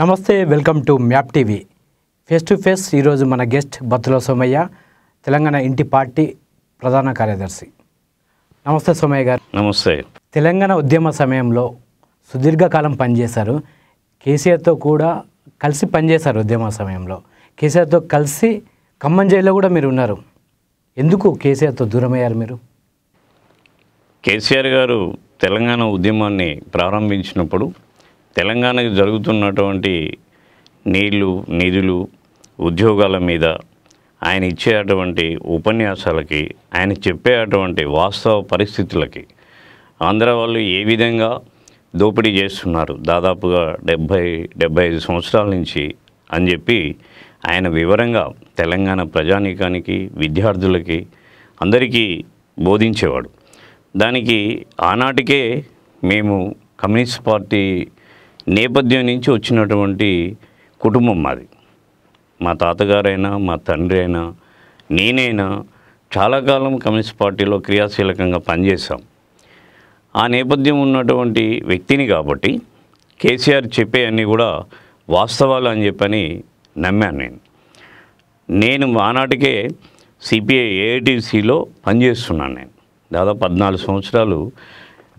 నమస్తే welcome to map TV face to face ఈరోజు మన గెస్ట్ బత్తుల సోమయ్య తెలంగాణ ఇంటి పార్టీ ప్రధాన కార్యదర్శి నమస్తే సోమయ్య గారు నమస్తే తెలంగాణ ఉద్యమ సమయంలో సుదీర్ఘకాలం పనిచేశారు కేసీఆర్తో కూడా కలిసి పనిచేశారు ఉద్యమ సమయంలో కేసీఆర్తో కలిసి ఖమ్మం జైల్లో కూడా మీరు ఉన్నారు ఎందుకు కేసీఆర్తో దూరమయ్యారు మీరు కేసీఆర్ గారు తెలంగాణ ఉద్యమాన్ని ప్రారంభించినప్పుడు తెలంగాణకు జరుగుతున్నటువంటి నీళ్లు నిధులు ఉద్యోగాల మీద ఆయన ఇచ్చేటువంటి ఉపన్యాసాలకి ఆయన చెప్పేటువంటి వాస్తవ పరిస్థితులకి ఆంధ్ర వాళ్ళు ఏ విధంగా దోపిడీ చేస్తున్నారు దాదాపుగా డెబ్భై డెబ్భై ఐదు సంవత్సరాల నుంచి అని చెప్పి ఆయన వివరంగా తెలంగాణ ప్రజానీకానికి విద్యార్థులకి అందరికీ బోధించేవాడు దానికి ఆనాటికే మేము కమ్యూనిస్ట్ పార్టీ నేపథ్యం నుంచి వచ్చినటువంటి కుటుంబం మాది మా తాతగారైనా మా తండ్రి అయినా నేనైనా చాలా కాలం కమ్యూనిస్ట్ పార్టీలో క్రియాశీలకంగా పనిచేశాం ఆ నేపథ్యం ఉన్నటువంటి వ్యక్తిని కాబట్టి కేసీఆర్ చెప్పే అన్ని కూడా వాస్తవాలు అని చెప్పని నమ్మాను నేను నేను ఆనాటికే సిపిఐ ఏఐటీసీలో పనిచేస్తున్నాను నేను దాదాపు పద్నాలుగు సంవత్సరాలు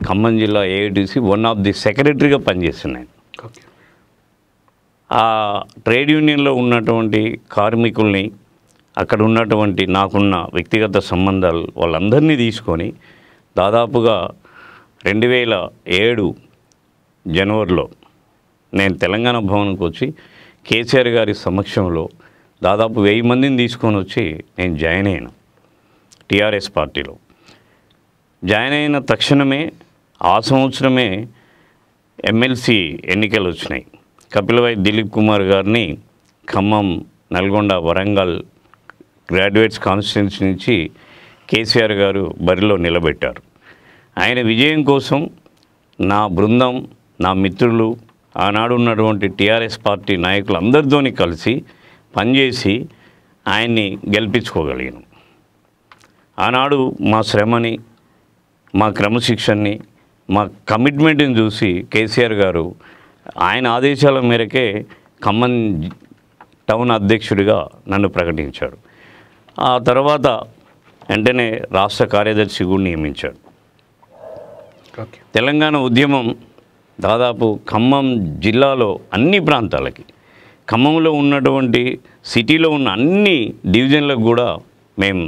ఖమ్మం జిల్లా ఏఐటీసీ వన్ ఆఫ్ ది సెక్రటరీగా పనిచేస్తున్నాను ఆ ట్రేడ్ యూనియన్లో ఉన్నటువంటి కార్మికుల్ని అక్కడ ఉన్నటువంటి నాకున్న వ్యక్తిగత సంబంధాలు వాళ్ళందరినీ తీసుకొని దాదాపుగా రెండు వేల ఏడు జనవరిలో నేను తెలంగాణ భవన్కి వచ్చి కేసీఆర్ గారి సమక్షంలో దాదాపు వెయ్యి మందిని తీసుకొని వచ్చి నేను జాయిన్ అయ్యాను టీఆర్ఎస్ పార్టీలో జాయిన్ అయిన తక్షణమే ఆ సంవత్సరమే ఎమ్మెల్సీ ఎన్నికలు వచ్చినాయి కపిలవై దిలీప్ కుమార్ గారిని ఖమ్మం నల్గొండ వరంగల్ గ్రాడ్యుయేట్స్ కాన్స్టిట్యున్సీ నుంచి కేసీఆర్ గారు బరిలో నిలబెట్టారు ఆయన విజయం కోసం నా బృందం నా మిత్రులు ఆనాడు ఉన్నటువంటి టీఆర్ఎస్ పార్టీ నాయకులు అందరితోని కలిసి పనిచేసి ఆయన్ని గెలిపించుకోగలిగాను ఆనాడు మా శ్రమని మా క్రమశిక్షణని మా కమిట్మెంట్ని చూసి కేసీఆర్ గారు ఆయన ఆదేశాల మేరకే ఖమ్మం టౌన్ అధ్యక్షుడిగా నన్ను ప్రకటించాడు ఆ తర్వాత వెంటనే రాష్ట్ర కార్యదర్శి కూడా నియమించాడు తెలంగాణ ఉద్యమం దాదాపు ఖమ్మం జిల్లాలో అన్ని ప్రాంతాలకి ఖమ్మంలో ఉన్నటువంటి సిటీలో ఉన్న అన్ని డివిజన్లకు కూడా మేము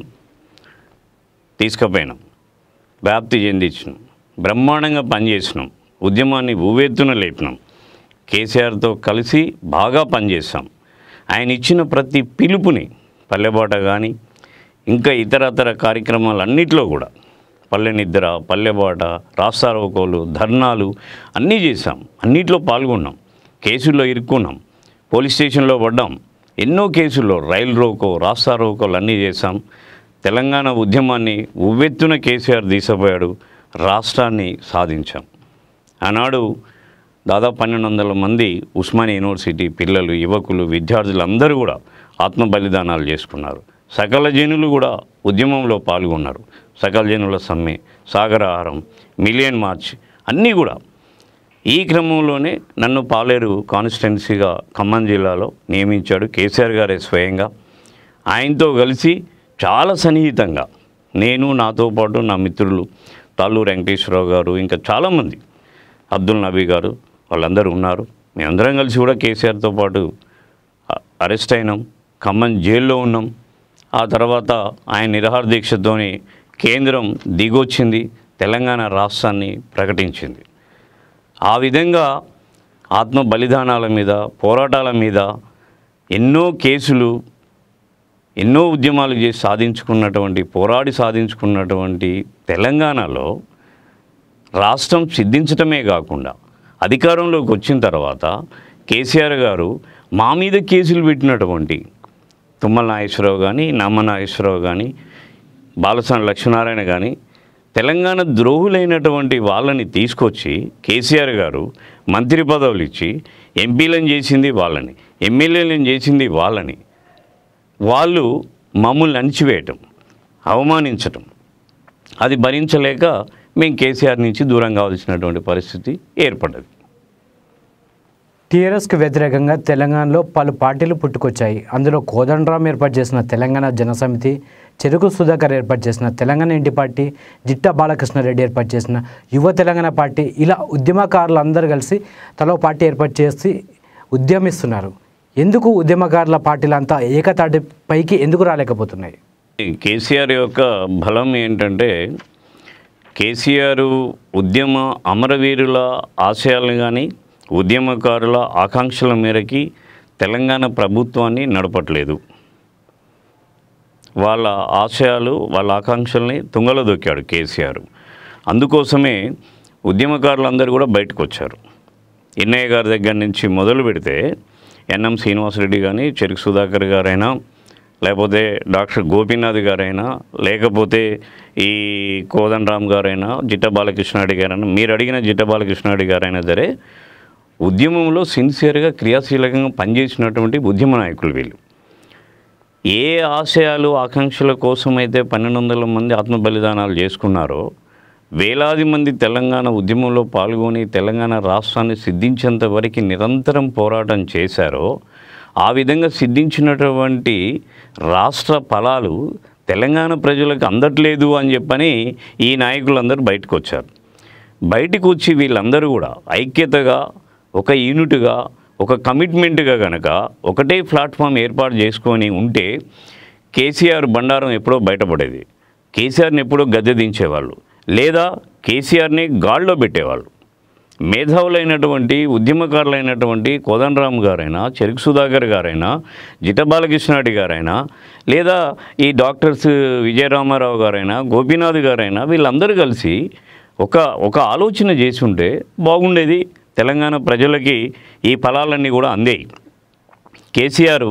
తీసుకుపోయినాం వ్యాప్తి చెందించినాం బ్రహ్మాండంగా పనిచేసినాం ఉద్యమాన్ని ఊవెత్తున లేపినాం కేసీఆర్తో కలిసి బాగా పనిచేస్తాం ఆయన ఇచ్చిన ప్రతి పిలుపుని పల్లెబాట కానీ ఇంకా ఇతరతర కార్యక్రమాలన్నింటిలో కూడా పల్లె నిద్ర పల్లెబాట రాస్తారోకోలు ధర్నాలు అన్నీ చేశాం అన్నిట్లో పాల్గొన్నాం కేసుల్లో ఇరుక్కున్నాం పోలీస్ స్టేషన్లో పడ్డాం ఎన్నో కేసుల్లో రైలు రోకో రాస్తారోకోలు అన్నీ చేశాం తెలంగాణ ఉద్యమాన్ని ఉవ్వెత్తున కేసీఆర్ తీసపోయాడు రాష్ట్రాన్ని సాధించాం ఆనాడు దాదాపు పన్నెండు వందల మంది ఉస్మానియా యూనివర్సిటీ పిల్లలు యువకులు విద్యార్థులు అందరూ కూడా ఆత్మ బలిదానాలు చేసుకున్నారు సకల జనులు కూడా ఉద్యమంలో పాల్గొన్నారు సకల జనుల సమ్మె ఆహారం మిలియన్ మార్చ్ అన్నీ కూడా ఈ క్రమంలోనే నన్ను పాలేరు కాన్స్టిట్యున్సీగా ఖమ్మం జిల్లాలో నియమించాడు కేసీఆర్ గారే స్వయంగా ఆయనతో కలిసి చాలా సన్నిహితంగా నేను నాతో పాటు నా మిత్రులు తాళ్ళు వెంకటేశ్వరరావు గారు ఇంకా చాలామంది అబ్దుల్ నబీ గారు వాళ్ళందరూ ఉన్నారు మేమందరం కలిసి కూడా కేసీఆర్తో పాటు అరెస్ట్ అయినాం ఖమ్మం జైల్లో ఉన్నాం ఆ తర్వాత ఆయన నిరహార దీక్షతోనే కేంద్రం దిగొచ్చింది తెలంగాణ రాష్ట్రాన్ని ప్రకటించింది ఆ విధంగా ఆత్మ బలిదానాల మీద పోరాటాల మీద ఎన్నో కేసులు ఎన్నో ఉద్యమాలు చేసి సాధించుకున్నటువంటి పోరాడి సాధించుకున్నటువంటి తెలంగాణలో రాష్ట్రం సిద్ధించటమే కాకుండా అధికారంలోకి వచ్చిన తర్వాత కేసీఆర్ గారు మా మీద కేసులు పెట్టినటువంటి తుమ్మల నాగేశ్వరరావు కానీ నమ్మ నాగేశ్వరరావు కానీ బాలసాని లక్ష్మీనారాయణ కానీ తెలంగాణ ద్రోహులైనటువంటి వాళ్ళని తీసుకొచ్చి కేసీఆర్ గారు మంత్రి పదవులు ఇచ్చి ఎంపీలను చేసింది వాళ్ళని ఎమ్మెల్యేలను చేసింది వాళ్ళని వాళ్ళు మమ్మల్ని అణిచివేయటం అవమానించటం అది భరించలేక మేము కేసీఆర్ నుంచి దూరం కావాల్సినటువంటి పరిస్థితి ఏర్పడ్డది టీఆర్ఎస్కు వ్యతిరేకంగా తెలంగాణలో పలు పార్టీలు పుట్టుకొచ్చాయి అందులో కోదండరాం ఏర్పాటు చేసిన తెలంగాణ జనసమితి చెరుకు సుధాకర్ ఏర్పాటు చేసిన తెలంగాణ ఇంటి పార్టీ జిట్టా బాలకృష్ణారెడ్డి ఏర్పాటు చేసిన యువ తెలంగాణ పార్టీ ఇలా ఉద్యమకారులు అందరూ కలిసి తలో పార్టీ ఏర్పాటు చేసి ఉద్యమిస్తున్నారు ఎందుకు ఉద్యమకారుల పార్టీలు అంతా ఏకతాటి పైకి ఎందుకు రాలేకపోతున్నాయి కేసీఆర్ యొక్క బలం ఏంటంటే కేసీఆర్ ఉద్యమ అమరవీరుల ఆశయాలను కానీ ఉద్యమకారుల ఆకాంక్షల మేరకి తెలంగాణ ప్రభుత్వాన్ని నడపట్లేదు వాళ్ళ ఆశయాలు వాళ్ళ ఆకాంక్షల్ని తుంగలో దొక్కాడు కేసీఆర్ అందుకోసమే ఉద్యమకారులందరూ కూడా బయటకు వచ్చారు ఎన్నయ్య గారి దగ్గర నుంచి మొదలు పెడితే ఎన్ఎం శ్రీనివాసరెడ్డి కానీ చెరుకు సుధాకర్ గారైనా లేకపోతే డాక్టర్ గోపీనాథ్ గారైనా లేకపోతే ఈ కోదండరామ్ గారైనా జిట్ట బాలకృష్ణారెడ్డి గారైనా మీరు అడిగిన జిట్ట బాలకృష్ణారెడ్డి గారైనా సరే ఉద్యమంలో సిన్సియర్గా క్రియాశీలకంగా పనిచేసినటువంటి ఉద్యమ నాయకులు వీళ్ళు ఏ ఆశయాలు ఆకాంక్షల కోసం అయితే పన్నెండు వందల మంది ఆత్మ బలిదానాలు చేసుకున్నారో వేలాది మంది తెలంగాణ ఉద్యమంలో పాల్గొని తెలంగాణ రాష్ట్రాన్ని సిద్ధించేంత వరకు నిరంతరం పోరాటం చేశారో ఆ విధంగా సిద్ధించినటువంటి రాష్ట్ర ఫలాలు తెలంగాణ ప్రజలకు అందట్లేదు అని చెప్పని ఈ నాయకులందరూ బయటకు వచ్చారు బయటకు వచ్చి వీళ్ళందరూ కూడా ఐక్యతగా ఒక యూనిట్గా ఒక కమిట్మెంట్గా కనుక ఒకటే ప్లాట్ఫామ్ ఏర్పాటు చేసుకొని ఉంటే కేసీఆర్ బండారం ఎప్పుడో బయటపడేది కేసీఆర్ని ఎప్పుడో గద్దె దించేవాళ్ళు లేదా కేసీఆర్ని గాల్లో పెట్టేవాళ్ళు మేధావులైనటువంటి ఉద్యమకారులైనటువంటి కోదండరామ్ గారైనా చెరుకు సుధాకర్ గారైనా జిట బాలకృష్ణారెడ్డి గారైనా లేదా ఈ డాక్టర్స్ విజయరామారావు గారైనా గోపీనాథ్ గారైనా వీళ్ళందరూ కలిసి ఒక ఒక ఆలోచన చేసి ఉంటే బాగుండేది తెలంగాణ ప్రజలకి ఈ ఫలాలన్నీ కూడా అందేవి కేసీఆర్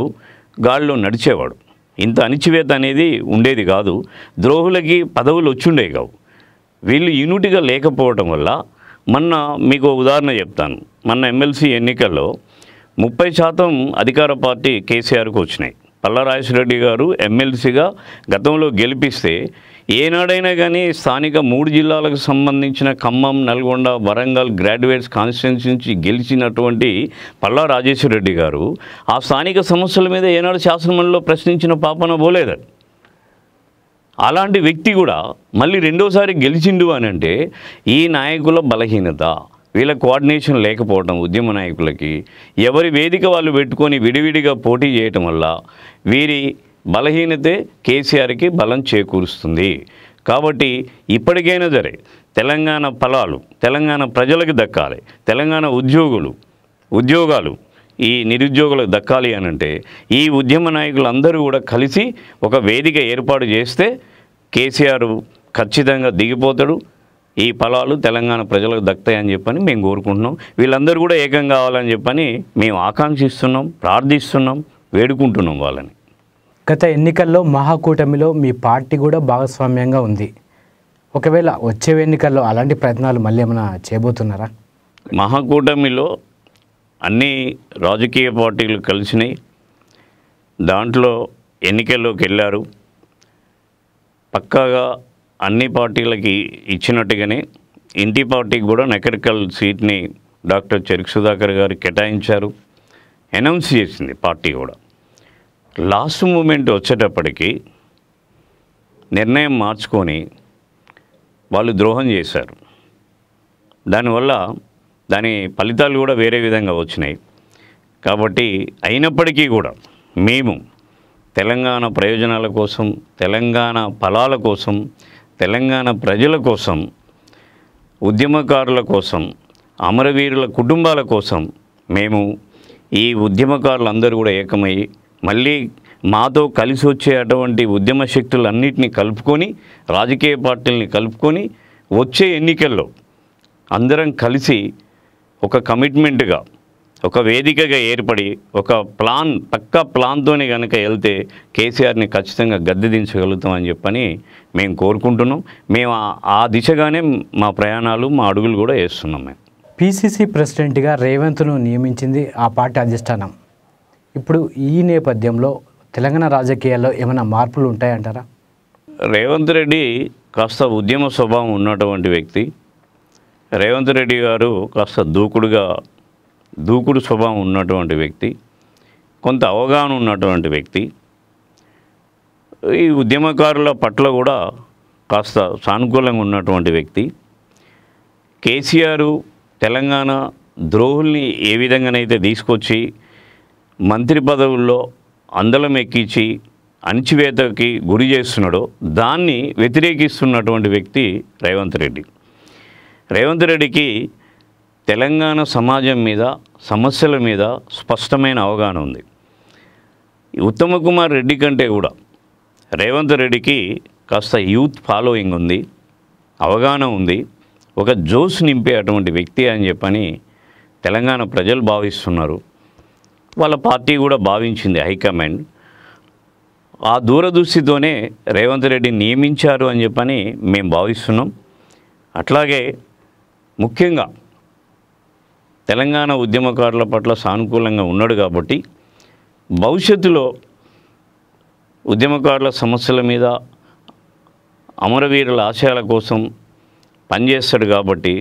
గాల్లో నడిచేవాడు ఇంత అణిచివేత అనేది ఉండేది కాదు ద్రోహులకి పదవులు వచ్చుండేవి కావు వీళ్ళు యూనిటీగా లేకపోవడం వల్ల మొన్న మీకు ఉదాహరణ చెప్తాను మొన్న ఎమ్మెల్సీ ఎన్నికల్లో ముప్పై శాతం అధికార పార్టీ కేసీఆర్కు వచ్చినాయి రెడ్డి గారు ఎమ్మెల్సీగా గతంలో గెలిపిస్తే ఏనాడైనా కానీ స్థానిక మూడు జిల్లాలకు సంబంధించిన ఖమ్మం నల్గొండ వరంగల్ గ్రాడ్యుయేట్స్ కాన్స్టిట్యున్సీ నుంచి గెలిచినటువంటి పల్లా రాజేశ్వరరెడ్డి గారు ఆ స్థానిక సమస్యల మీద ఏనాడు శాసనమండలిలో ప్రశ్నించిన పాపన పోలేదండి అలాంటి వ్యక్తి కూడా మళ్ళీ రెండోసారి గెలిచిండు అని అంటే ఈ నాయకుల బలహీనత వీళ్ళ కోఆర్డినేషన్ లేకపోవడం ఉద్యమ నాయకులకి ఎవరి వేదిక వాళ్ళు పెట్టుకొని విడివిడిగా పోటీ చేయటం వల్ల వీరి బలహీనతే కేసీఆర్కి బలం చేకూరుస్తుంది కాబట్టి ఇప్పటికైనా సరే తెలంగాణ ఫలాలు తెలంగాణ ప్రజలకు దక్కాలి తెలంగాణ ఉద్యోగులు ఉద్యోగాలు ఈ నిరుద్యోగులకు దక్కాలి అనంటే ఈ ఉద్యమ నాయకులందరూ కూడా కలిసి ఒక వేదిక ఏర్పాటు చేస్తే కేసీఆర్ ఖచ్చితంగా దిగిపోతాడు ఈ ఫలాలు తెలంగాణ ప్రజలకు దక్తాయని చెప్పని మేము కోరుకుంటున్నాం వీళ్ళందరూ కూడా ఏకం కావాలని చెప్పని మేము ఆకాంక్షిస్తున్నాం ప్రార్థిస్తున్నాం వేడుకుంటున్నాం వాళ్ళని గత ఎన్నికల్లో మహాకూటమిలో మీ పార్టీ కూడా భాగస్వామ్యంగా ఉంది ఒకవేళ వచ్చే ఎన్నికల్లో అలాంటి ప్రయత్నాలు మళ్ళీ ఏమైనా చేయబోతున్నారా మహాకూటమిలో అన్ని రాజకీయ పార్టీలు కలిసినాయి దాంట్లో ఎన్నికల్లోకి వెళ్ళారు పక్కాగా అన్ని పార్టీలకి ఇచ్చినట్టుగానే ఇంటి పార్టీకి కూడా నెకరికల్ సీట్ని డాక్టర్ చెరుకు సుధాకర్ గారు కేటాయించారు అనౌన్స్ చేసింది పార్టీ కూడా లాస్ట్ మూమెంట్ వచ్చేటప్పటికి నిర్ణయం మార్చుకొని వాళ్ళు ద్రోహం చేశారు దానివల్ల దాని ఫలితాలు కూడా వేరే విధంగా వచ్చినాయి కాబట్టి అయినప్పటికీ కూడా మేము తెలంగాణ ప్రయోజనాల కోసం తెలంగాణ ఫలాల కోసం తెలంగాణ ప్రజల కోసం ఉద్యమకారుల కోసం అమరవీరుల కుటుంబాల కోసం మేము ఈ ఉద్యమకారులందరూ కూడా ఏకమై మళ్ళీ మాతో కలిసి వచ్చే అటువంటి ఉద్యమ శక్తులన్నింటినీ కలుపుకొని రాజకీయ పార్టీలని కలుపుకొని వచ్చే ఎన్నికల్లో అందరం కలిసి ఒక కమిట్మెంట్గా ఒక వేదికగా ఏర్పడి ఒక ప్లాన్ పక్క ప్లాన్తోనే కనుక వెళ్తే కేసీఆర్ని ఖచ్చితంగా గద్దె దించగలుగుతామని చెప్పని మేము కోరుకుంటున్నాం మేము ఆ దిశగానే మా ప్రయాణాలు మా అడుగులు కూడా వేస్తున్నాం మేము పిసిసి ప్రెసిడెంట్గా రేవంత్ను నియమించింది ఆ పార్టీ అధిష్టానం ఇప్పుడు ఈ నేపథ్యంలో తెలంగాణ రాజకీయాల్లో ఏమైనా మార్పులు ఉంటాయంటారా రేవంత్ రెడ్డి కాస్త ఉద్యమ స్వభావం ఉన్నటువంటి వ్యక్తి రేవంత్ రెడ్డి గారు కాస్త దూకుడుగా దూకుడు స్వభావం ఉన్నటువంటి వ్యక్తి కొంత అవగాహన ఉన్నటువంటి వ్యక్తి ఈ ఉద్యమకారుల పట్ల కూడా కాస్త సానుకూలంగా ఉన్నటువంటి వ్యక్తి కేసీఆర్ తెలంగాణ ద్రోహుల్ని ఏ విధంగానైతే తీసుకొచ్చి మంత్రి పదవుల్లో అందలం ఎక్కించి అణిచివేతకి గురి చేస్తున్నాడో దాన్ని వ్యతిరేకిస్తున్నటువంటి వ్యక్తి రేవంత్ రెడ్డి రేవంత్ రెడ్డికి తెలంగాణ సమాజం మీద సమస్యల మీద స్పష్టమైన అవగాహన ఉంది ఉత్తమ కుమార్ రెడ్డి కంటే కూడా రేవంత్ రెడ్డికి కాస్త యూత్ ఫాలోయింగ్ ఉంది అవగాహన ఉంది ఒక జోస్ నింపే అటువంటి వ్యక్తి అని చెప్పని తెలంగాణ ప్రజలు భావిస్తున్నారు వాళ్ళ పార్టీ కూడా భావించింది హైకమాండ్ ఆ దూరదృష్టితోనే రేవంత్ రెడ్డి నియమించారు అని చెప్పని మేము భావిస్తున్నాం అట్లాగే ముఖ్యంగా తెలంగాణ ఉద్యమకారుల పట్ల సానుకూలంగా ఉన్నాడు కాబట్టి భవిష్యత్తులో ఉద్యమకారుల సమస్యల మీద అమరవీరుల ఆశయాల కోసం పనిచేస్తాడు కాబట్టి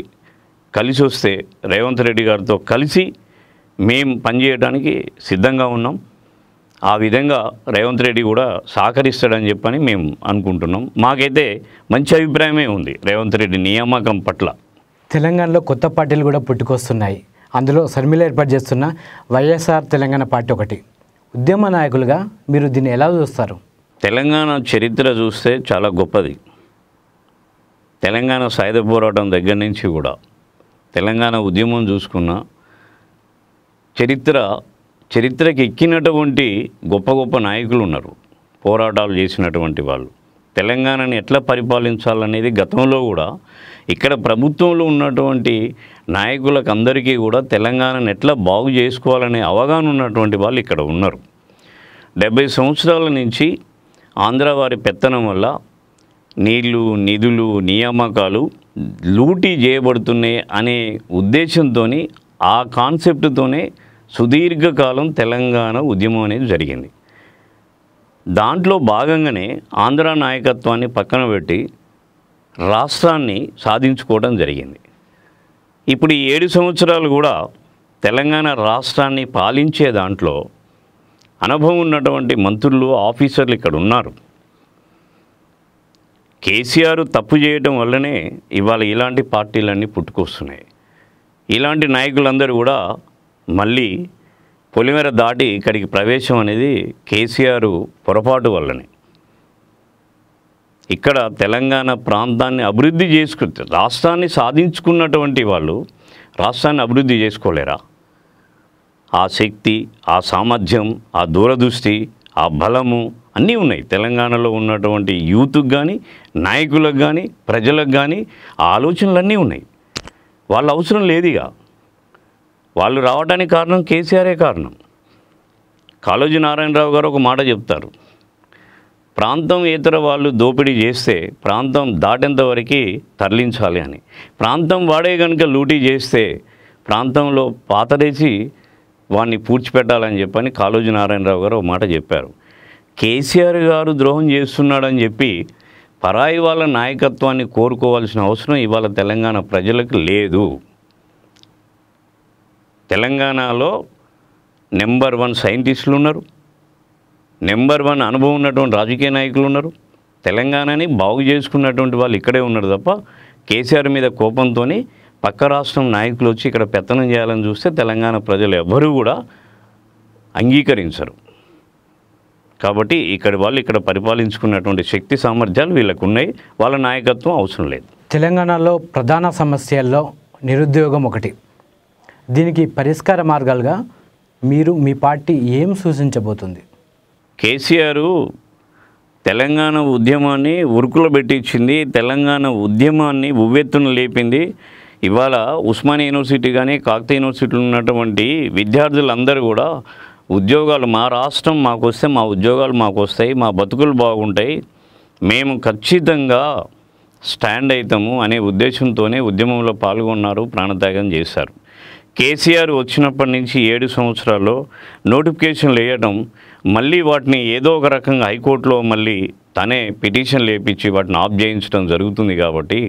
కలిసి వస్తే రేవంత్ రెడ్డి గారితో కలిసి మేము పనిచేయడానికి సిద్ధంగా ఉన్నాం ఆ విధంగా రేవంత్ రెడ్డి కూడా సహకరిస్తాడని చెప్పని మేము అనుకుంటున్నాం మాకైతే మంచి అభిప్రాయమే ఉంది రేవంత్ రెడ్డి నియామకం పట్ల తెలంగాణలో కొత్త పార్టీలు కూడా పుట్టుకొస్తున్నాయి అందులో షర్మిల ఏర్పాటు చేస్తున్న వైఎస్ఆర్ తెలంగాణ పార్టీ ఒకటి ఉద్యమ నాయకులుగా మీరు దీన్ని ఎలా చూస్తారు తెలంగాణ చరిత్ర చూస్తే చాలా గొప్పది తెలంగాణ సాయుధ పోరాటం దగ్గర నుంచి కూడా తెలంగాణ ఉద్యమం చూసుకున్న చరిత్ర చరిత్రకి ఎక్కినటువంటి గొప్ప గొప్ప నాయకులు ఉన్నారు పోరాటాలు చేసినటువంటి వాళ్ళు తెలంగాణని ఎట్లా పరిపాలించాలనేది గతంలో కూడా ఇక్కడ ప్రభుత్వంలో ఉన్నటువంటి నాయకులకు అందరికీ కూడా తెలంగాణను ఎట్లా బాగు చేసుకోవాలనే అవగాహన ఉన్నటువంటి వాళ్ళు ఇక్కడ ఉన్నారు డెబ్బై సంవత్సరాల నుంచి ఆంధ్ర వారి పెత్తనం వల్ల నీళ్లు నిధులు నియామకాలు లూటీ చేయబడుతున్నాయి అనే ఉద్దేశంతో ఆ కాన్సెప్ట్తోనే సుదీర్ఘకాలం తెలంగాణ ఉద్యమం అనేది జరిగింది దాంట్లో భాగంగానే ఆంధ్ర నాయకత్వాన్ని పక్కన పెట్టి రాష్ట్రాన్ని సాధించుకోవడం జరిగింది ఇప్పుడు ఈ ఏడు సంవత్సరాలు కూడా తెలంగాణ రాష్ట్రాన్ని పాలించే దాంట్లో అనుభవం ఉన్నటువంటి మంత్రులు ఆఫీసర్లు ఇక్కడ ఉన్నారు కేసీఆర్ తప్పు చేయడం వల్లనే ఇవాళ ఇలాంటి పార్టీలన్నీ పుట్టుకొస్తున్నాయి ఇలాంటి నాయకులందరూ కూడా మళ్ళీ పొలిమేర దాటి ఇక్కడికి ప్రవేశం అనేది కేసీఆర్ పొరపాటు వల్లనే ఇక్కడ తెలంగాణ ప్రాంతాన్ని అభివృద్ధి చేసుకు రాష్ట్రాన్ని సాధించుకున్నటువంటి వాళ్ళు రాష్ట్రాన్ని అభివృద్ధి చేసుకోలేరా ఆ శక్తి ఆ సామర్థ్యం ఆ దూరదృష్టి ఆ బలము అన్నీ ఉన్నాయి తెలంగాణలో ఉన్నటువంటి యూత్కి కానీ నాయకులకు కానీ ప్రజలకు కానీ ఆ ఆలోచనలు అన్నీ ఉన్నాయి వాళ్ళ అవసరం లేదుగా వాళ్ళు రావడానికి కారణం కేసీఆరే కారణం కాళోజీ నారాయణరావు గారు ఒక మాట చెప్తారు ప్రాంతం ఇతర వాళ్ళు దోపిడీ చేస్తే ప్రాంతం దాటేంత వరకు తరలించాలి అని ప్రాంతం వాడే కనుక లూటీ చేస్తే ప్రాంతంలో పాతరేసి వాడిని పూడ్చిపెట్టాలని చెప్పని కాళోజీ నారాయణరావు గారు ఒక మాట చెప్పారు కేసీఆర్ గారు ద్రోహం చేస్తున్నాడని చెప్పి పరాయి వాళ్ళ నాయకత్వాన్ని కోరుకోవాల్సిన అవసరం ఇవాళ తెలంగాణ ప్రజలకు లేదు తెలంగాణలో నెంబర్ వన్ సైంటిస్టులు ఉన్నారు నెంబర్ వన్ అనుభవం ఉన్నటువంటి రాజకీయ నాయకులు ఉన్నారు తెలంగాణని బాగు చేసుకున్నటువంటి వాళ్ళు ఇక్కడే ఉన్నారు తప్ప కేసీఆర్ మీద కోపంతో పక్క రాష్ట్రం నాయకులు వచ్చి ఇక్కడ పెత్తనం చేయాలని చూస్తే తెలంగాణ ప్రజలు ఎవ్వరూ కూడా అంగీకరించరు కాబట్టి ఇక్కడ వాళ్ళు ఇక్కడ పరిపాలించుకున్నటువంటి శక్తి సామర్థ్యాలు వీళ్ళకు ఉన్నాయి వాళ్ళ నాయకత్వం అవసరం లేదు తెలంగాణలో ప్రధాన సమస్యల్లో నిరుద్యోగం ఒకటి దీనికి పరిష్కార మార్గాలుగా మీరు మీ పార్టీ ఏం సూచించబోతుంది కేసీఆర్ తెలంగాణ ఉద్యమాన్ని ఉరుకులు పెట్టించింది తెలంగాణ ఉద్యమాన్ని ఉవ్వెత్తున లేపింది ఇవాళ ఉస్మానియా యూనివర్సిటీ కానీ కాకతీయ యూనివర్సిటీలో ఉన్నటువంటి విద్యార్థులందరూ కూడా ఉద్యోగాలు మా రాష్ట్రం మాకు వస్తే మా ఉద్యోగాలు మాకు వస్తాయి మా బతుకులు బాగుంటాయి మేము ఖచ్చితంగా స్టాండ్ అవుతాము అనే ఉద్దేశంతోనే ఉద్యమంలో పాల్గొన్నారు ప్రాణత్యాగం చేశారు కేసీఆర్ వచ్చినప్పటి నుంచి ఏడు సంవత్సరాల్లో నోటిఫికేషన్లు వేయడం మళ్ళీ వాటిని ఏదో ఒక రకంగా హైకోర్టులో మళ్ళీ తనే పిటిషన్ లేపించి వాటిని ఆఫ్ చేయించడం జరుగుతుంది కాబట్టి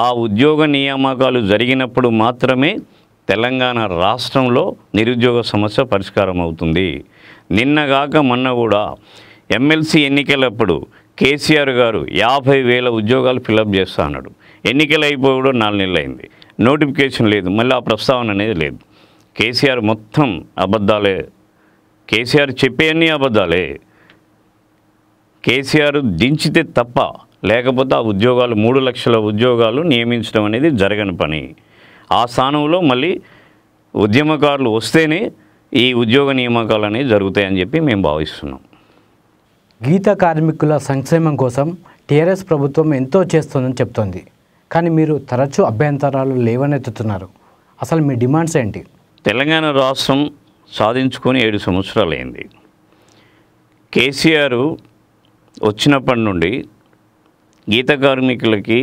ఆ ఉద్యోగ నియామకాలు జరిగినప్పుడు మాత్రమే తెలంగాణ రాష్ట్రంలో నిరుద్యోగ సమస్య పరిష్కారం అవుతుంది నిన్నగాక మొన్న కూడా ఎమ్మెల్సీ ఎన్నికలప్పుడు కేసీఆర్ గారు యాభై వేల ఉద్యోగాలు ఫిలప్ చేస్తా అన్నాడు ఎన్నికలు అయిపోయి కూడా నాలుగు నెలలు అయింది నోటిఫికేషన్ లేదు మళ్ళీ ఆ ప్రస్తావన అనేది లేదు కేసీఆర్ మొత్తం అబద్ధాలే కేసీఆర్ చెప్పే అన్ని అబద్ధాలే కేసీఆర్ దించితే తప్ప లేకపోతే ఆ ఉద్యోగాలు మూడు లక్షల ఉద్యోగాలు నియమించడం అనేది జరగని పని ఆ స్థానంలో మళ్ళీ ఉద్యమకారులు వస్తేనే ఈ ఉద్యోగ నియామకాలు అనేవి జరుగుతాయని చెప్పి మేము భావిస్తున్నాం గీత కార్మికుల సంక్షేమం కోసం టీఆర్ఎస్ ప్రభుత్వం ఎంతో చేస్తుందని చెప్తోంది కానీ మీరు తరచూ అభ్యంతరాలు లేవనెత్తుతున్నారు అసలు మీ డిమాండ్స్ ఏంటి తెలంగాణ రాష్ట్రం సాధించుకొని ఏడు సంవత్సరాలైంది కేసీఆర్ వచ్చినప్పటి నుండి గీత కార్మికులకి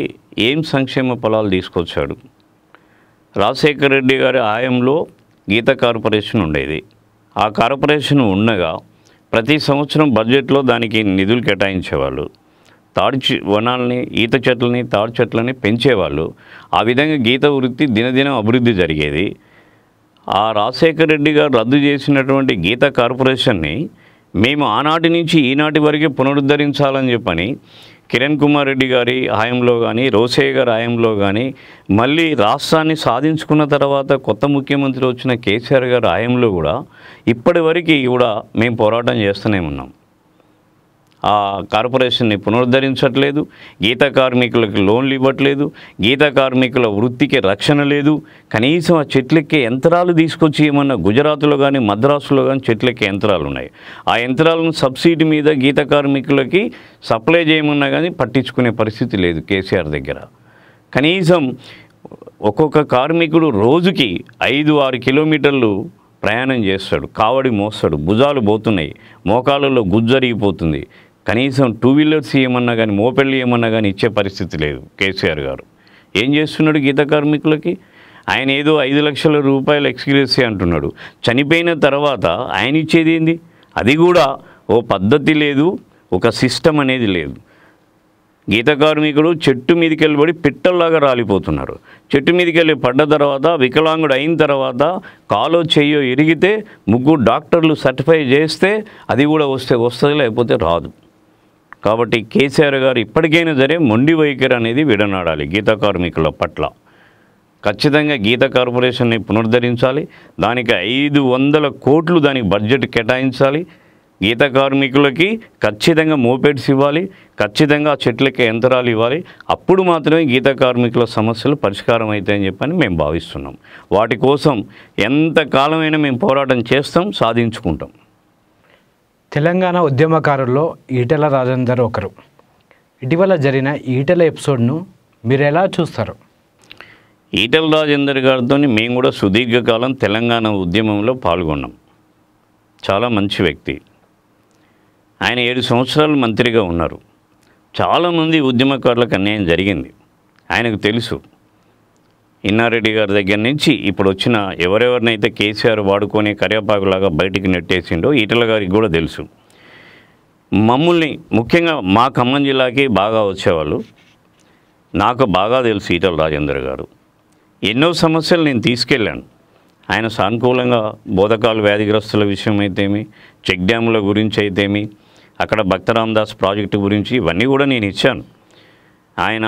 ఏం సంక్షేమ ఫలాలు తీసుకొచ్చాడు రాజశేఖర రెడ్డి గారి ఆయంలో గీత కార్పొరేషన్ ఉండేది ఆ కార్పొరేషన్ ఉండగా ప్రతి సంవత్సరం బడ్జెట్లో దానికి నిధులు కేటాయించేవాళ్ళు తాడు వనాలని ఈత చెట్లని తాడు చెట్లని పెంచేవాళ్ళు ఆ విధంగా గీత వృత్తి దినదినం అభివృద్ధి జరిగేది ఆ రాజశేఖర రెడ్డి గారు రద్దు చేసినటువంటి గీత కార్పొరేషన్ని మేము ఆనాటి నుంచి ఈనాటి వరకే పునరుద్ధరించాలని చెప్పని కిరణ్ కుమార్ రెడ్డి గారి హాయంలో కానీ రోసయ్య గారి హాయంలో కానీ మళ్ళీ రాష్ట్రాన్ని సాధించుకున్న తర్వాత కొత్త ముఖ్యమంత్రి వచ్చిన కేసీఆర్ గారి హాయంలో కూడా ఇప్పటి వరకు కూడా మేము పోరాటం చేస్తూనే ఉన్నాం ఆ కార్పొరేషన్ని పునరుద్ధరించట్లేదు గీత కార్మికులకు లోన్లు ఇవ్వట్లేదు గీత కార్మికుల వృత్తికి రక్షణ లేదు కనీసం ఆ చెట్లెక్కే యంత్రాలు తీసుకొచ్చి ఏమన్నా గుజరాత్లో కానీ మద్రాసులో కానీ చెట్లెక్కే యంత్రాలు ఉన్నాయి ఆ యంత్రాలను సబ్సిడీ మీద గీత కార్మికులకి సప్లై చేయమన్నా కానీ పట్టించుకునే పరిస్థితి లేదు కేసీఆర్ దగ్గర కనీసం ఒక్కొక్క కార్మికుడు రోజుకి ఐదు ఆరు కిలోమీటర్లు ప్రయాణం చేస్తాడు కావడి మోస్తాడు భుజాలు పోతున్నాయి మోకాళ్ళలో గుజ్జరిగిపోతుంది కనీసం టూ వీలర్స్ ఏమన్నా కానీ మోపెళ్ళు ఏమన్నా కానీ ఇచ్చే పరిస్థితి లేదు కేసీఆర్ గారు ఏం చేస్తున్నాడు గీత కార్మికులకి ఆయన ఏదో ఐదు లక్షల రూపాయలు ఎక్స్గ్రేసీ అంటున్నాడు చనిపోయిన తర్వాత ఆయన ఇచ్చేది ఏంది అది కూడా ఓ పద్ధతి లేదు ఒక సిస్టమ్ అనేది లేదు గీత కార్మికుడు చెట్టు మీదకి వెళ్ళబడి పిట్టల్లాగా రాలిపోతున్నారు చెట్టు మీదకి వెళ్ళి పడ్డ తర్వాత వికలాంగుడు అయిన తర్వాత కాలో చెయ్యో ఇరిగితే ముగ్గురు డాక్టర్లు సర్టిఫై చేస్తే అది కూడా వస్తే వస్తుంది లేకపోతే రాదు కాబట్టి కేసీఆర్ గారు ఇప్పటికైనా సరే మొండి వైఖరి అనేది విడనాడాలి గీత కార్మికుల పట్ల ఖచ్చితంగా గీత కార్పొరేషన్ని పునరుద్ధరించాలి దానికి ఐదు వందల కోట్లు దానికి బడ్జెట్ కేటాయించాలి గీత కార్మికులకి ఖచ్చితంగా మోపెడ్స్ ఇవ్వాలి ఖచ్చితంగా చెట్లకి యంత్రాలు ఇవ్వాలి అప్పుడు మాత్రమే గీత కార్మికుల సమస్యలు పరిష్కారం అవుతాయని చెప్పని మేము భావిస్తున్నాం వాటి కోసం కాలమైనా మేము పోరాటం చేస్తాం సాధించుకుంటాం తెలంగాణ ఉద్యమకారుల్లో ఈటెల రాజేందర్ ఒకరు ఇటీవల జరిగిన ఈటెల ఎపిసోడ్ను మీరు ఎలా చూస్తారు ఈటెల రాజేందర్ గారితో మేము కూడా సుదీర్ఘకాలం తెలంగాణ ఉద్యమంలో పాల్గొన్నాం చాలా మంచి వ్యక్తి ఆయన ఏడు సంవత్సరాలు మంత్రిగా ఉన్నారు చాలామంది ఉద్యమకారులకు అన్యాయం జరిగింది ఆయనకు తెలుసు ఇన్నారెడ్డి గారి దగ్గర నుంచి ఇప్పుడు వచ్చిన ఎవరెవరినైతే కేసీఆర్ వాడుకొని కరివేపాకులాగా బయటికి నెట్టేసిండో ఈటల గారికి కూడా తెలుసు మమ్మల్ని ముఖ్యంగా మా ఖమ్మం జిల్లాకి బాగా వచ్చేవాళ్ళు నాకు బాగా తెలుసు ఈటల రాజేందర్ గారు ఎన్నో సమస్యలు నేను తీసుకెళ్ళాను ఆయన సానుకూలంగా బోధకాలు వ్యాధిగ్రస్తుల విషయం అయితేమి చెక్ డ్యాముల గురించి అయితేమి అక్కడ భక్తరామదాస్ ప్రాజెక్టు గురించి ఇవన్నీ కూడా నేను ఇచ్చాను ఆయన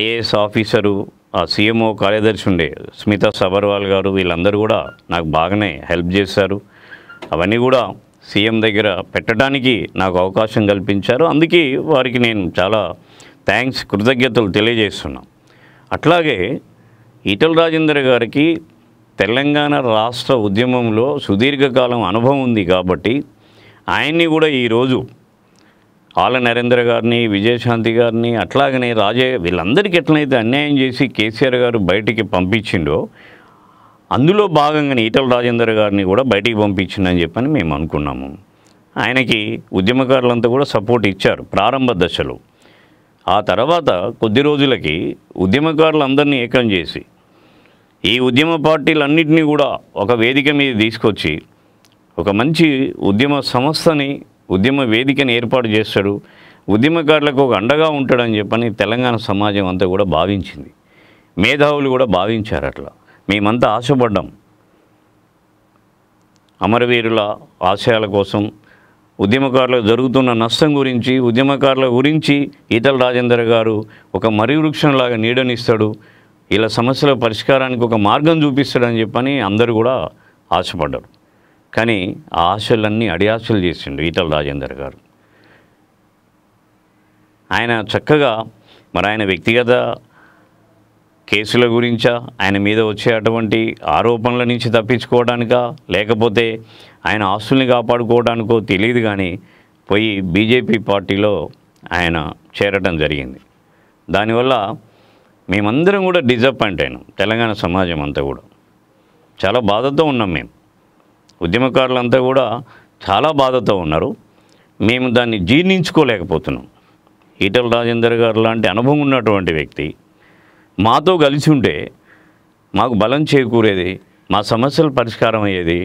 ఐఏఎస్ ఆఫీసరు ఆ సీఎంఓ కార్యదర్శి ఉండే స్మితా సబర్వాల్ గారు వీళ్ళందరూ కూడా నాకు బాగానే హెల్ప్ చేశారు అవన్నీ కూడా సీఎం దగ్గర పెట్టడానికి నాకు అవకాశం కల్పించారు అందుకే వారికి నేను చాలా థ్యాంక్స్ కృతజ్ఞతలు తెలియజేస్తున్నాను అట్లాగే ఈటల రాజేందర్ గారికి తెలంగాణ రాష్ట్ర ఉద్యమంలో సుదీర్ఘకాలం అనుభవం ఉంది కాబట్టి ఆయన్ని కూడా ఈరోజు ఆల నరేంద్ర గారిని విజయశాంతి గారిని అట్లాగనే రాజయ్య వీళ్ళందరికీ ఎట్లయితే అన్యాయం చేసి కేసీఆర్ గారు బయటికి పంపించిండో అందులో భాగంగానే ఈటల రాజేందర్ గారిని కూడా బయటికి పంపించిండని చెప్పని మేము అనుకున్నాము ఆయనకి ఉద్యమకారులంతా కూడా సపోర్ట్ ఇచ్చారు ప్రారంభ దశలో ఆ తర్వాత కొద్ది రోజులకి ఉద్యమకారులందరినీ ఏకం చేసి ఈ ఉద్యమ పార్టీలన్నింటినీ కూడా ఒక వేదిక మీద తీసుకొచ్చి ఒక మంచి ఉద్యమ సంస్థని ఉద్యమ వేదికను ఏర్పాటు చేస్తాడు ఉద్యమకారులకు ఒక అండగా ఉంటాడని చెప్పని తెలంగాణ సమాజం అంతా కూడా భావించింది మేధావులు కూడా భావించారు అట్లా మేమంతా ఆశపడ్డాం అమరవీరుల ఆశయాల కోసం ఉద్యమకారులకు జరుగుతున్న నష్టం గురించి ఉద్యమకారుల గురించి ఈతల రాజేందర్ గారు ఒక మరివృక్షంలాగా నీడనిస్తాడు ఇలా సమస్యల పరిష్కారానికి ఒక మార్గం చూపిస్తాడని చెప్పని అందరూ కూడా ఆశపడ్డారు కానీ ఆ ఆశలన్నీ అడియాశలు చేసిండు ఈటల రాజేందర్ గారు ఆయన చక్కగా మరి ఆయన వ్యక్తిగత కేసుల గురించా ఆయన మీద వచ్చే అటువంటి ఆరోపణల నుంచి తప్పించుకోవడానికా లేకపోతే ఆయన ఆస్తుల్ని కాపాడుకోవడానికో తెలియదు కానీ పోయి బీజేపీ పార్టీలో ఆయన చేరటం జరిగింది దానివల్ల మేమందరం కూడా డిజపాయింట్ అయినాం తెలంగాణ సమాజం అంతా కూడా చాలా బాధతో ఉన్నాం మేము ఉద్యమకారులంతా కూడా చాలా బాధతో ఉన్నారు మేము దాన్ని జీర్ణించుకోలేకపోతున్నాం ఈటల రాజేందర్ గారు లాంటి అనుభవం ఉన్నటువంటి వ్యక్తి మాతో కలిసి ఉంటే మాకు బలం చేకూరేది మా సమస్యలు పరిష్కారం అయ్యేది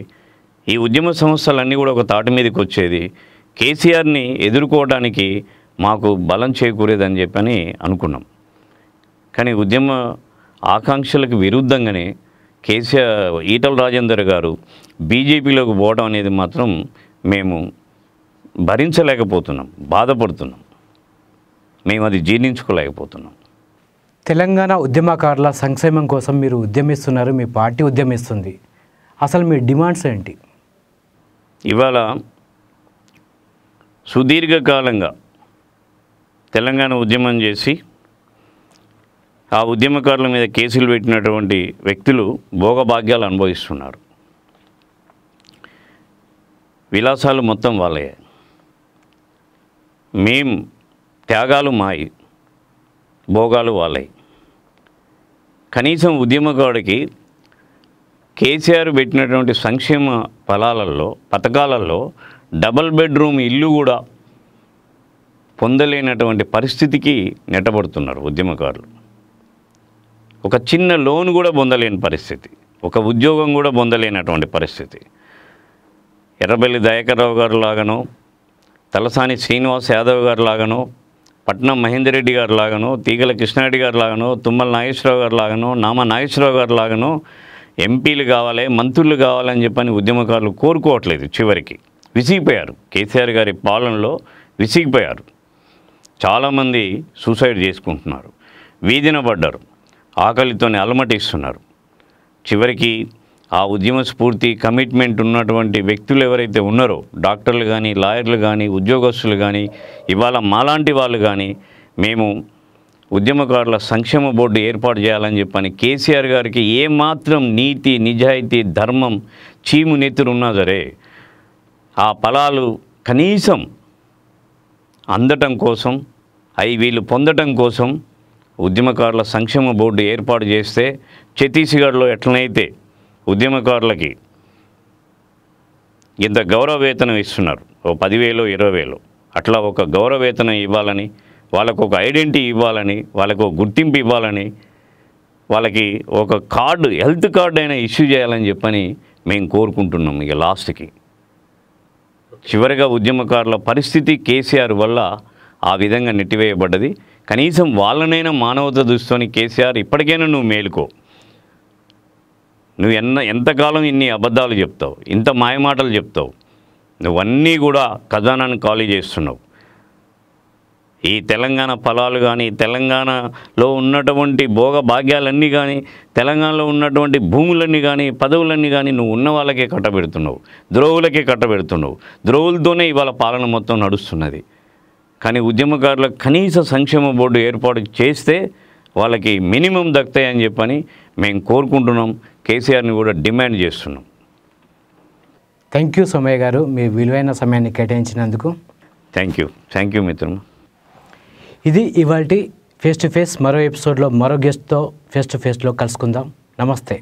ఈ ఉద్యమ సమస్యలన్నీ కూడా ఒక తాటి మీదకి వచ్చేది కేసీఆర్ని ఎదుర్కోవడానికి మాకు బలం చేకూరేదని చెప్పని అనుకున్నాం కానీ ఉద్యమ ఆకాంక్షలకు విరుద్ధంగానే కేసీఆర్ ఈటల రాజేందర్ గారు బీజేపీలోకి పోవడం అనేది మాత్రం మేము భరించలేకపోతున్నాం బాధపడుతున్నాం మేము అది జీర్ణించుకోలేకపోతున్నాం తెలంగాణ ఉద్యమకారుల సంక్షేమం కోసం మీరు ఉద్యమిస్తున్నారు మీ పార్టీ ఉద్యమిస్తుంది అసలు మీ డిమాండ్స్ ఏంటి ఇవాళ సుదీర్ఘకాలంగా తెలంగాణ ఉద్యమం చేసి ఆ ఉద్యమకారుల మీద కేసులు పెట్టినటువంటి వ్యక్తులు భోగభాగ్యాలు అనుభవిస్తున్నారు విలాసాలు మొత్తం వాళ్ళే మేం త్యాగాలు మాయి భోగాలు వాళ్ళే కనీసం ఉద్యమకారుడికి కేసీఆర్ పెట్టినటువంటి సంక్షేమ ఫలాలలో పథకాలలో డబల్ బెడ్రూమ్ ఇల్లు కూడా పొందలేనటువంటి పరిస్థితికి నెట్టబడుతున్నారు ఉద్యమకారులు ఒక చిన్న లోన్ కూడా పొందలేని పరిస్థితి ఒక ఉద్యోగం కూడా పొందలేనటువంటి పరిస్థితి ఎర్రబెల్లి దయాకర్రావు గారు లాగను తలసాని శ్రీనివాస్ యాదవ్ గారు లాగను పట్నం రెడ్డి గారు లాగను తీగల కృష్ణారెడ్డి గారు లాగను తుమ్మల నాగేశ్వరరావు గారు లాగను నామ నాగేశ్వరరావు గారు లాగను ఎంపీలు కావాలి మంత్రులు కావాలని చెప్పని ఉద్యమకారులు కోరుకోవట్లేదు చివరికి విసిగిపోయారు కేసీఆర్ గారి పాలనలో విసిగిపోయారు చాలామంది సూసైడ్ చేసుకుంటున్నారు వీధిన పడ్డారు ఆకలితోనే అలమటిస్తున్నారు చివరికి ఆ ఉద్యమ స్ఫూర్తి కమిట్మెంట్ ఉన్నటువంటి వ్యక్తులు ఎవరైతే ఉన్నారో డాక్టర్లు కానీ లాయర్లు కానీ ఉద్యోగస్తులు కానీ ఇవాళ మాలాంటి వాళ్ళు కానీ మేము ఉద్యమకారుల సంక్షేమ బోర్డు ఏర్పాటు చేయాలని చెప్పని కేసీఆర్ గారికి ఏమాత్రం నీతి నిజాయితీ ధర్మం చీము ఉన్నా సరే ఆ ఫలాలు కనీసం అందటం కోసం అవి వీళ్ళు పొందటం కోసం ఉద్యమకారుల సంక్షేమ బోర్డు ఏర్పాటు చేస్తే ఛత్తీస్గఢ్లో ఎట్లనైతే ఉద్యమకారులకి ఇంత గౌరవ వేతనం ఇస్తున్నారు ఓ పదివేలు ఇరవై వేలు అట్లా ఒక గౌరవ వేతనం ఇవ్వాలని వాళ్ళకు ఒక ఐడెంటిటీ ఇవ్వాలని వాళ్ళకు ఒక గుర్తింపు ఇవ్వాలని వాళ్ళకి ఒక కార్డు హెల్త్ కార్డు అయినా ఇష్యూ చేయాలని చెప్పని మేము కోరుకుంటున్నాం ఇక లాస్ట్కి చివరిగా ఉద్యమకారుల పరిస్థితి కేసీఆర్ వల్ల ఆ విధంగా నెట్టివేయబడ్డది కనీసం వాళ్ళనైనా మానవత దృష్టిని కేసీఆర్ ఇప్పటికైనా నువ్వు మేలుకో నువ్వు ఎన్న ఎంతకాలం ఇన్ని అబద్ధాలు చెప్తావు ఇంత మాయమాటలు చెప్తావు నువ్వన్నీ కూడా ఖజానాన్ని ఖాళీ చేస్తున్నావు ఈ తెలంగాణ ఫలాలు కానీ తెలంగాణలో ఉన్నటువంటి భోగ భాగ్యాలన్నీ కానీ తెలంగాణలో ఉన్నటువంటి భూములన్నీ కానీ పదవులన్నీ కానీ నువ్వు ఉన్న వాళ్ళకే కట్టబెడుతున్నావు ద్రోవులకే కట్టబెడుతున్నావు ద్రోవులతోనే ఇవాళ పాలన మొత్తం నడుస్తున్నది కానీ ఉద్యమకారుల కనీస సంక్షేమ బోర్డు ఏర్పాటు చేస్తే వాళ్ళకి మినిమం దక్కుతాయని చెప్పని మేము కోరుకుంటున్నాం కేసీఆర్ని కూడా డిమాండ్ చేస్తున్నాం థ్యాంక్ యూ సోమయ్య గారు మీ విలువైన సమయాన్ని కేటాయించినందుకు థ్యాంక్ యూ థ్యాంక్ యూ మిత్రం ఇది ఇవాళ ఫేస్ టు ఫేస్ మరో ఎపిసోడ్లో మరో గెస్ట్తో ఫేస్ టు ఫేస్లో కలుసుకుందాం నమస్తే